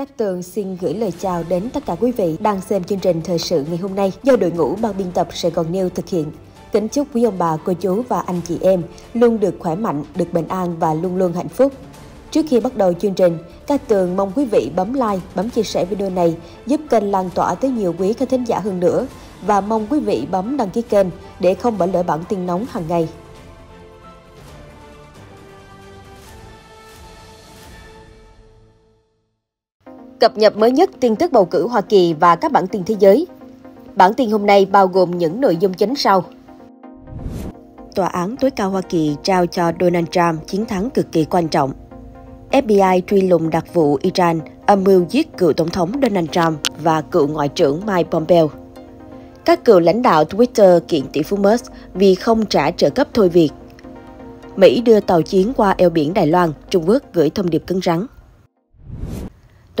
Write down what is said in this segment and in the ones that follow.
Các tường xin gửi lời chào đến tất cả quý vị đang xem chương trình thời sự ngày hôm nay do đội ngũ ban biên tập Sài Gòn News thực hiện. Kính chúc quý ông bà, cô chú và anh chị em luôn được khỏe mạnh, được bình an và luôn luôn hạnh phúc. Trước khi bắt đầu chương trình, các tường mong quý vị bấm like, bấm chia sẻ video này giúp kênh lan tỏa tới nhiều quý khán thính giả hơn nữa và mong quý vị bấm đăng ký kênh để không bỏ lỡ bản tin nóng hàng ngày. cập nhật mới nhất tin tức bầu cử Hoa Kỳ và các bản tin thế giới. Bản tin hôm nay bao gồm những nội dung chính sau. Tòa án tối cao Hoa Kỳ trao cho Donald Trump chiến thắng cực kỳ quan trọng. FBI truy lùng đặc vụ Iran âm mưu giết cựu tổng thống Donald Trump và cựu ngoại trưởng Mike Pompeo. Các cựu lãnh đạo Twitter kiện tỷ phú Musk vì không trả trợ cấp thôi việc. Mỹ đưa tàu chiến qua eo biển Đài Loan, Trung Quốc gửi thông điệp cứng rắn.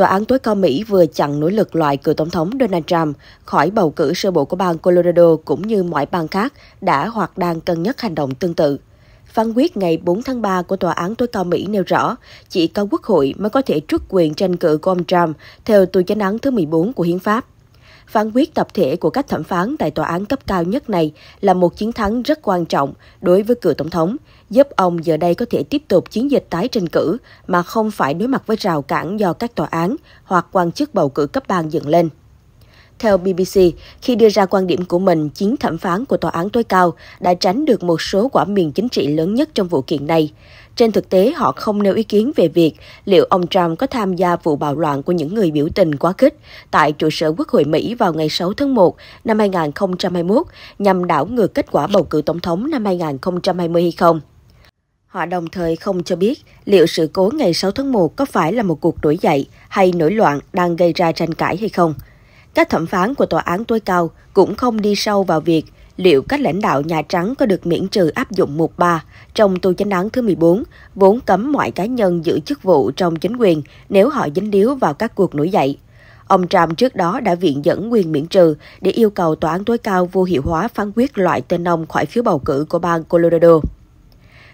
Tòa án tối cao Mỹ vừa chặn nỗ lực loại cựu tổng thống Donald Trump khỏi bầu cử sơ bộ của bang Colorado cũng như mọi bang khác đã hoặc đang cân nhắc hành động tương tự. Phán quyết ngày 4 tháng 3 của Tòa án tối cao Mỹ nêu rõ, chỉ có Quốc hội mới có thể truất quyền tranh cử của ông Trump theo tù chánh án thứ 14 của Hiến pháp. Phán quyết tập thể của các thẩm phán tại tòa án cấp cao nhất này là một chiến thắng rất quan trọng đối với cựu tổng thống, giúp ông giờ đây có thể tiếp tục chiến dịch tái tranh cử mà không phải đối mặt với rào cản do các tòa án hoặc quan chức bầu cử cấp bang dựng lên. Theo BBC, khi đưa ra quan điểm của mình, chiến thẩm phán của tòa án tối cao đã tránh được một số quả miền chính trị lớn nhất trong vụ kiện này. Trên thực tế, họ không nêu ý kiến về việc liệu ông Trump có tham gia vụ bạo loạn của những người biểu tình quá khích tại trụ sở Quốc hội Mỹ vào ngày 6 tháng 1 năm 2021 nhằm đảo ngược kết quả bầu cử tổng thống năm 2020 hay không. Họ đồng thời không cho biết liệu sự cố ngày 6 tháng 1 có phải là một cuộc nổi dậy hay nổi loạn đang gây ra tranh cãi hay không. Các thẩm phán của tòa án tối cao cũng không đi sâu vào việc liệu các lãnh đạo Nhà Trắng có được miễn trừ áp dụng mục 3 trong tu chánh án thứ 14, vốn cấm mọi cá nhân giữ chức vụ trong chính quyền nếu họ dính líu vào các cuộc nổi dậy. Ông Trump trước đó đã viện dẫn quyền miễn trừ để yêu cầu tòa án tối cao vô hiệu hóa phán quyết loại tên ông khỏi phiếu bầu cử của bang Colorado.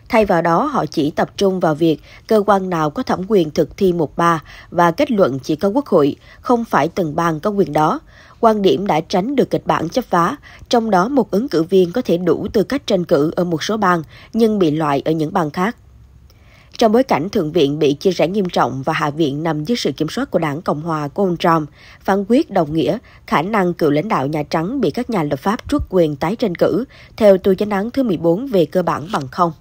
Thay vào đó, họ chỉ tập trung vào việc cơ quan nào có thẩm quyền thực thi một ba và kết luận chỉ có Quốc hội, không phải từng bang có quyền đó. Quan điểm đã tránh được kịch bản chấp phá, trong đó một ứng cử viên có thể đủ tư cách tranh cử ở một số bang nhưng bị loại ở những bang khác. Trong bối cảnh Thượng viện bị chia rẽ nghiêm trọng và Hạ viện nằm dưới sự kiểm soát của đảng Cộng hòa của ông Trump, phán quyết đồng nghĩa khả năng cựu lãnh đạo Nhà Trắng bị các nhà lập pháp truất quyền tái tranh cử theo tu chánh án thứ 14 về cơ bản bằng không.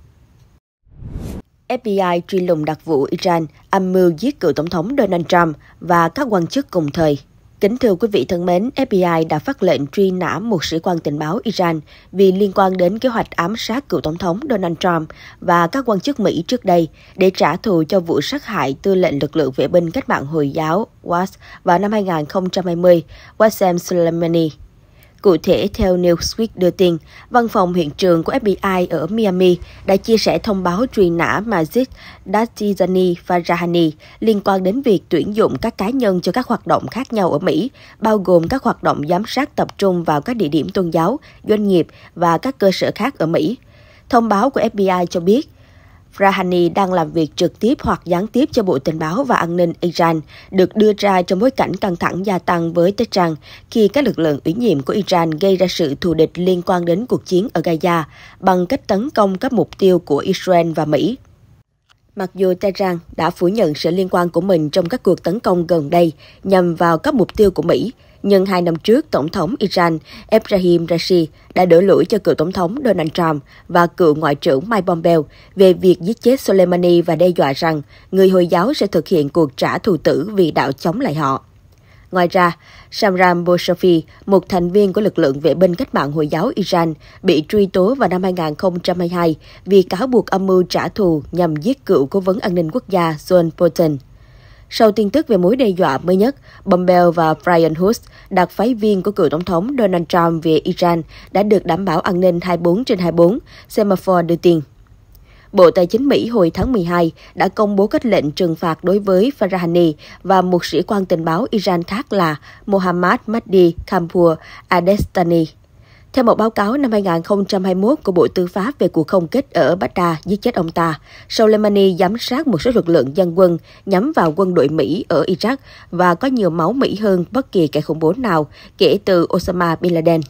FBI truy lùng đặc vụ Iran âm mưu giết cựu tổng thống Donald Trump và các quan chức cùng thời. Kính thưa quý vị thân mến, FBI đã phát lệnh truy nã một sĩ quan tình báo Iran vì liên quan đến kế hoạch ám sát cựu tổng thống Donald Trump và các quan chức Mỹ trước đây để trả thù cho vụ sát hại tư lệnh lực lượng vệ binh cách mạng Hồi giáo Was vào năm 2020, Wassem Soleimani. Cụ thể, theo Newsweek đưa tin, văn phòng hiện trường của FBI ở Miami đã chia sẻ thông báo truy nã Majid Dastizani Farahani liên quan đến việc tuyển dụng các cá nhân cho các hoạt động khác nhau ở Mỹ, bao gồm các hoạt động giám sát tập trung vào các địa điểm tôn giáo, doanh nghiệp và các cơ sở khác ở Mỹ. Thông báo của FBI cho biết, Rahani đang làm việc trực tiếp hoặc gián tiếp cho Bộ Tình báo và An ninh Iran, được đưa ra trong bối cảnh căng thẳng gia tăng với Tehran khi các lực lượng ủy nhiệm của Iran gây ra sự thù địch liên quan đến cuộc chiến ở Gaza bằng cách tấn công các mục tiêu của Israel và Mỹ. Mặc dù Tehran đã phủ nhận sự liên quan của mình trong các cuộc tấn công gần đây nhằm vào các mục tiêu của Mỹ, nhưng hai năm trước Tổng thống Iran Ebrahim Raisi đã đổ lỗi cho cựu Tổng thống Donald Trump và cựu Ngoại trưởng Mike Pompeo về việc giết chết Soleimani và đe dọa rằng người Hồi giáo sẽ thực hiện cuộc trả thù tử vì đạo chống lại họ. Ngoài ra, Samram Bosafi, một thành viên của lực lượng vệ binh cách mạng Hồi giáo Iran, bị truy tố vào năm 2022 vì cáo buộc âm mưu trả thù nhằm giết cựu cố vấn an ninh quốc gia John Bolton. Sau tin tức về mối đe dọa mới nhất, Pompeo và Brian Hoos, đặc phái viên của cựu tổng thống Donald Trump về Iran, đã được đảm bảo an ninh 24 trên 24, Semaphore đưa tin. Bộ Tài chính Mỹ hồi tháng 12 đã công bố kết lệnh trừng phạt đối với Farahani và một sĩ quan tình báo Iran khác là Mohammad Mahdi Kampur Adestani. Theo một báo cáo năm 2021 của Bộ Tư pháp về cuộc không kích ở Baghdad giết chết ông ta, Soleimani giám sát một số lực lượng dân quân nhắm vào quân đội Mỹ ở Iraq và có nhiều máu Mỹ hơn bất kỳ kẻ khủng bố nào kể từ Osama Bin Laden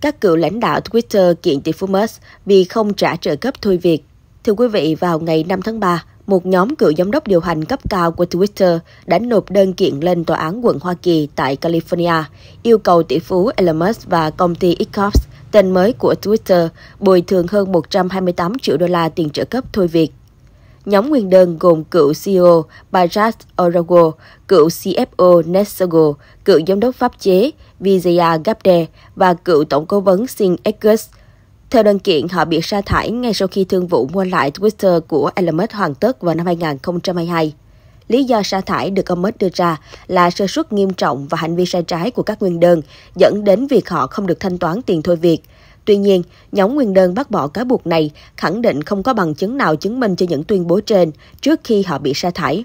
các cựu lãnh đạo Twitter kiện tỷ phú Musk vì không trả trợ cấp thôi việc. Thưa quý vị, vào ngày 5 tháng 3, một nhóm cựu giám đốc điều hành cấp cao của Twitter đã nộp đơn kiện lên Tòa án quận Hoa Kỳ tại California, yêu cầu tỷ phú Elon Musk và công ty X tên mới của Twitter, bồi thường hơn 128 triệu đô la tiền trợ cấp thôi việc. Nhóm nguyên đơn gồm cựu CEO Bajaj Orago, cựu CFO Nesago, cựu giám đốc pháp chế Vijaya Gapde và cựu tổng cố vấn Sin Eckers theo đơn kiện, họ bị sa thải ngay sau khi thương vụ mua lại Twitter của Elon Musk hoàn tất vào năm 2022. Lý do sa thải được ông Musk đưa ra là sơ suất nghiêm trọng và hành vi sai trái của các nguyên đơn, dẫn đến việc họ không được thanh toán tiền thôi việc. Tuy nhiên, nhóm nguyên đơn bác bỏ cáo buộc này, khẳng định không có bằng chứng nào chứng minh cho những tuyên bố trên trước khi họ bị sa thải.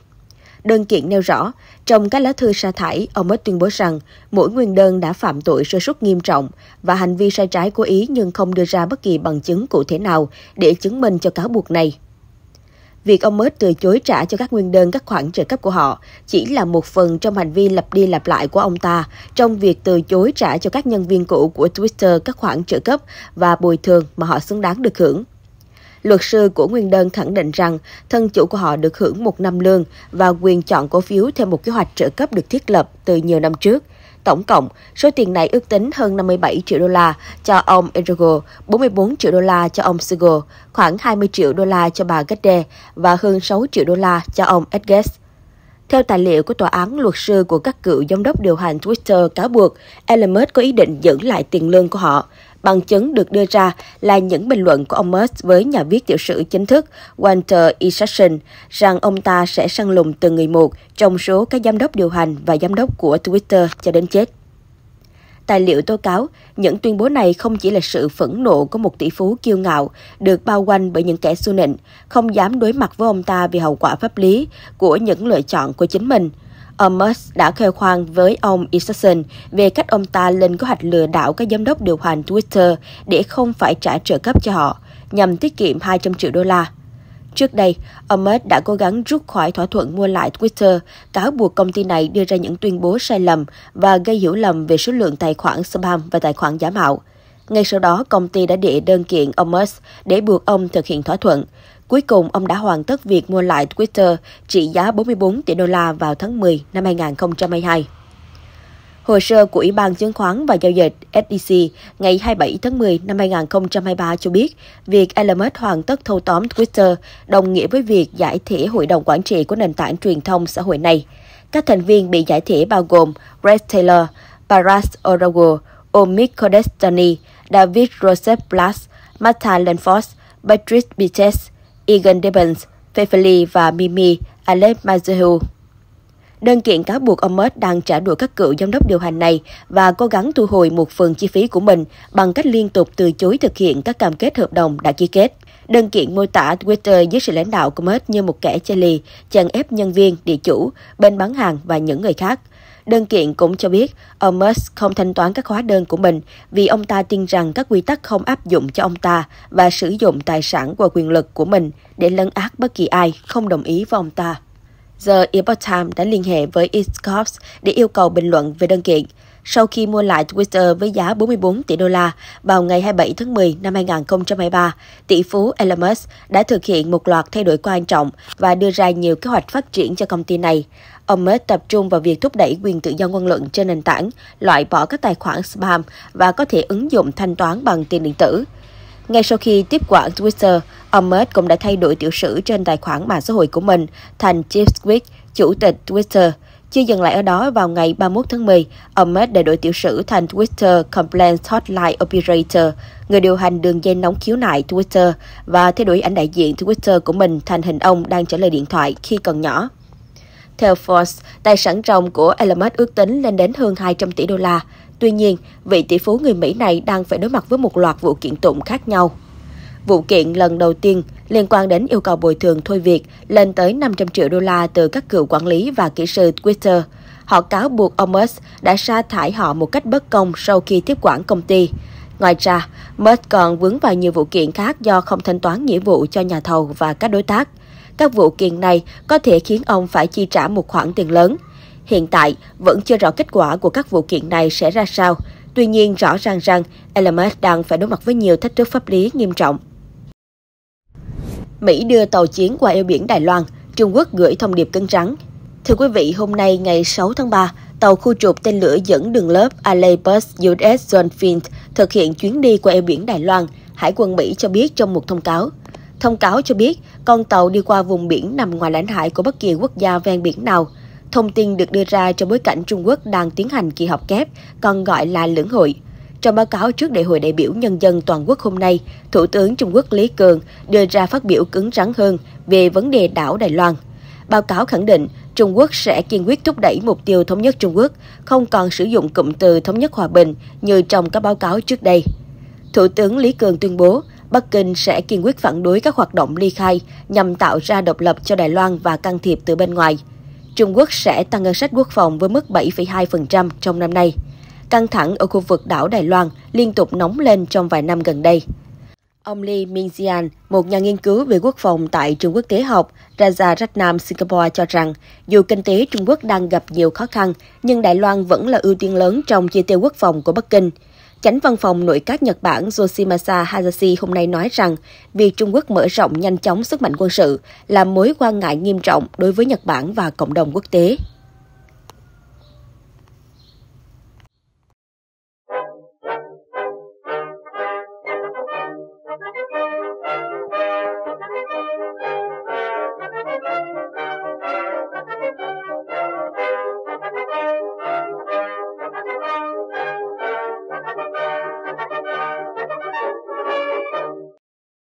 Đơn kiện nêu rõ, trong các lá thư sa thải, ông ấy tuyên bố rằng mỗi nguyên đơn đã phạm tội sơ suất nghiêm trọng và hành vi sai trái của Ý nhưng không đưa ra bất kỳ bằng chứng cụ thể nào để chứng minh cho cáo buộc này. Việc ông mới từ chối trả cho các nguyên đơn các khoản trợ cấp của họ chỉ là một phần trong hành vi lặp đi lặp lại của ông ta trong việc từ chối trả cho các nhân viên cũ của Twitter các khoản trợ cấp và bồi thường mà họ xứng đáng được hưởng. Luật sư của Nguyên Đơn khẳng định rằng thân chủ của họ được hưởng một năm lương và quyền chọn cổ phiếu theo một kế hoạch trợ cấp được thiết lập từ nhiều năm trước. Tổng cộng, số tiền này ước tính hơn 57 triệu đô la cho ông Erdogan, 44 triệu đô la cho ông Segal, khoảng 20 triệu đô la cho bà Gede và hơn 6 triệu đô la cho ông Edges. Theo tài liệu của tòa án, luật sư của các cựu giám đốc điều hành Twitter cáo buộc Elon Musk có ý định giữ lại tiền lương của họ, Bằng chứng được đưa ra là những bình luận của ông Musk với nhà viết tiểu sử chính thức Walter Isaacson e. rằng ông ta sẽ săn lùng từng người một trong số các giám đốc điều hành và giám đốc của Twitter cho đến chết. Tài liệu tố cáo, những tuyên bố này không chỉ là sự phẫn nộ của một tỷ phú kiêu ngạo được bao quanh bởi những kẻ xu nịnh, không dám đối mặt với ông ta vì hậu quả pháp lý của những lựa chọn của chính mình – ông Musk đã khoe khoang với ông Isaacson về cách ông ta lên kế hoạch lừa đảo các giám đốc điều hành Twitter để không phải trả trợ cấp cho họ, nhằm tiết kiệm 200 triệu đô la. Trước đây, ông Musk đã cố gắng rút khỏi thỏa thuận mua lại Twitter, cáo buộc công ty này đưa ra những tuyên bố sai lầm và gây hiểu lầm về số lượng tài khoản spam và tài khoản giả mạo. Ngay sau đó, công ty đã đệ đơn kiện ông Musk để buộc ông thực hiện thỏa thuận. Cuối cùng, ông đã hoàn tất việc mua lại Twitter trị giá 44 tỷ đô la vào tháng 10 năm 2022. Hồ sơ của Ủy ban chứng khoán và giao dịch SEC ngày 27 tháng 10 năm 2023 cho biết việc Elon Musk hoàn tất thâu tóm Twitter đồng nghĩa với việc giải thể hội đồng quản trị của nền tảng truyền thông xã hội này. Các thành viên bị giải thể bao gồm Red Taylor, Paras Orawal, Omid Kodestani, David Joseph Blass, Martha Lenfors, Patrick Bittes, Egan Devens, Fefeli và Mimi Alex Mazehu. Đơn kiện cáo buộc ông Musk đang trả đũa các cựu giám đốc điều hành này và cố gắng thu hồi một phần chi phí của mình bằng cách liên tục từ chối thực hiện các cam kết hợp đồng đã ký kết. Đơn kiện mô tả Twitter dưới sự lãnh đạo của Musk như một kẻ chơi lì, chèn ép nhân viên, địa chủ, bên bán hàng và những người khác – Đơn kiện cũng cho biết ông Musk không thanh toán các hóa đơn của mình vì ông ta tin rằng các quy tắc không áp dụng cho ông ta và sử dụng tài sản và quyền lực của mình để lấn át bất kỳ ai không đồng ý với ông ta. The Epoch Times đã liên hệ với East Coast để yêu cầu bình luận về đơn kiện sau khi mua lại Twitter với giá 44 tỷ đô la vào ngày 27 tháng 10 năm 2023. Tỷ phú Elon Musk đã thực hiện một loạt thay đổi quan trọng và đưa ra nhiều kế hoạch phát triển cho công ty này. Ông Musk tập trung vào việc thúc đẩy quyền tự do ngôn luận trên nền tảng, loại bỏ các tài khoản spam và có thể ứng dụng thanh toán bằng tiền điện tử. Ngay sau khi tiếp quản Twitter, ông Musk cũng đã thay đổi tiểu sử trên tài khoản mạng xã hội của mình thành Jeff Swift, chủ tịch Twitter – chưa dừng lại ở đó, vào ngày 31 tháng 10, ông Musk đã đổi tiểu sử thành Twitter Complaints Hotline Operator, người điều hành đường dây nóng khiếu nại Twitter, và thay đổi ảnh đại diện Twitter của mình thành hình ông đang trả lời điện thoại khi còn nhỏ. Theo Forbes, tài sản ròng của Elon Musk ước tính lên đến hơn 200 tỷ đô la. Tuy nhiên, vị tỷ phú người Mỹ này đang phải đối mặt với một loạt vụ kiện tụng khác nhau. Vụ kiện lần đầu tiên liên quan đến yêu cầu bồi thường thôi việc lên tới 500 triệu đô la từ các cựu quản lý và kỹ sư Twitter. Họ cáo buộc ông Musk đã sa thải họ một cách bất công sau khi tiếp quản công ty. Ngoài ra, Musk còn vướng vào nhiều vụ kiện khác do không thanh toán nghĩa vụ cho nhà thầu và các đối tác. Các vụ kiện này có thể khiến ông phải chi trả một khoản tiền lớn. Hiện tại, vẫn chưa rõ kết quả của các vụ kiện này sẽ ra sao. Tuy nhiên, rõ ràng rằng Elon Musk đang phải đối mặt với nhiều thách thức pháp lý nghiêm trọng. Mỹ đưa tàu chiến qua eo biển Đài Loan, Trung Quốc gửi thông điệp cứng rắn. Thưa quý vị, hôm nay ngày 6 tháng 3, tàu khu trục tên lửa dẫn đường lớp ALEPUS USS John Fink thực hiện chuyến đi qua eo biển Đài Loan, Hải quân Mỹ cho biết trong một thông cáo. Thông cáo cho biết con tàu đi qua vùng biển nằm ngoài lãnh hải của bất kỳ quốc gia ven biển nào. Thông tin được đưa ra trong bối cảnh Trung Quốc đang tiến hành kỳ họp kép, còn gọi là lưỡng hội. Trong báo cáo trước Đại hội đại biểu nhân dân toàn quốc hôm nay, Thủ tướng Trung Quốc Lý Cường đưa ra phát biểu cứng rắn hơn về vấn đề đảo Đài Loan. Báo cáo khẳng định Trung Quốc sẽ kiên quyết thúc đẩy mục tiêu thống nhất Trung Quốc, không còn sử dụng cụm từ thống nhất hòa bình như trong các báo cáo trước đây. Thủ tướng Lý Cường tuyên bố, Bắc Kinh sẽ kiên quyết phản đối các hoạt động ly khai nhằm tạo ra độc lập cho Đài Loan và can thiệp từ bên ngoài. Trung Quốc sẽ tăng ngân sách quốc phòng với mức 7,2% trong năm nay căng thẳng ở khu vực đảo Đài Loan liên tục nóng lên trong vài năm gần đây. Ông Lee Mingxian, một nhà nghiên cứu về quốc phòng tại Trường Quốc tế học Raja Ratnam Singapore cho rằng, dù kinh tế Trung Quốc đang gặp nhiều khó khăn, nhưng Đài Loan vẫn là ưu tiên lớn trong chi tiêu quốc phòng của Bắc Kinh. Chánh văn phòng nội các Nhật Bản Yoshimasa Hayashi hôm nay nói rằng, việc Trung Quốc mở rộng nhanh chóng sức mạnh quân sự là mối quan ngại nghiêm trọng đối với Nhật Bản và cộng đồng quốc tế.